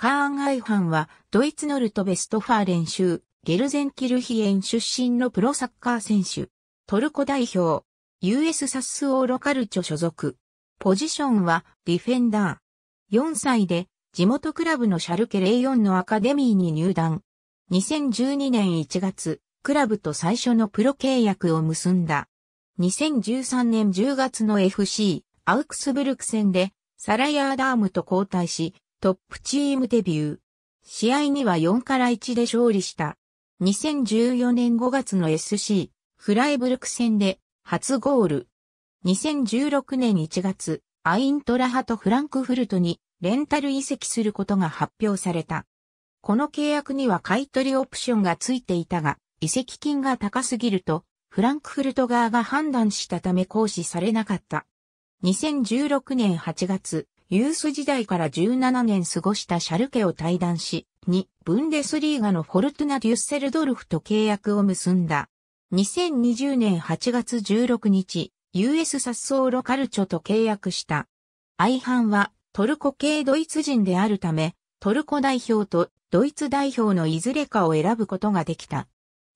カーン・アイファンは、ドイツノルト・ベストファーレン州、ゲルゼンキルヒエン出身のプロサッカー選手。トルコ代表、US サスオーロカルチョ所属。ポジションは、ディフェンダー。4歳で、地元クラブのシャルケ04のアカデミーに入団。2012年1月、クラブと最初のプロ契約を結んだ。2013年10月の FC、アウクスブルク戦で、サラヤーダームと交代し、トップチームデビュー。試合には4から1で勝利した。2014年5月の SC、フライブルク戦で初ゴール。2016年1月、アイントラハとフランクフルトにレンタル移籍することが発表された。この契約には買取オプションがついていたが、移籍金が高すぎると、フランクフルト側が判断したため行使されなかった。2016年8月、ユース時代から17年過ごしたシャルケを退団し、2、ブンデスリーガのフォルトナ・デュッセルドルフと契約を結んだ。2020年8月16日、US サッソーロカルチョと契約した。相反はトルコ系ドイツ人であるため、トルコ代表とドイツ代表のいずれかを選ぶことができた。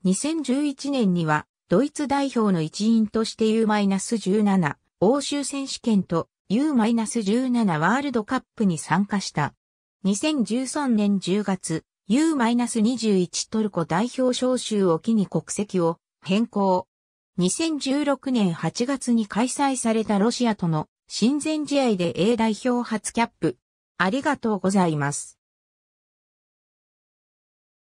2011年には、ドイツ代表の一員として U-17 欧州選手権と U-17 ワールドカップに参加した。2013年10月、U-21 トルコ代表招集を機に国籍を変更。2016年8月に開催されたロシアとの親善試合で A 代表初キャップ。ありがとうございます。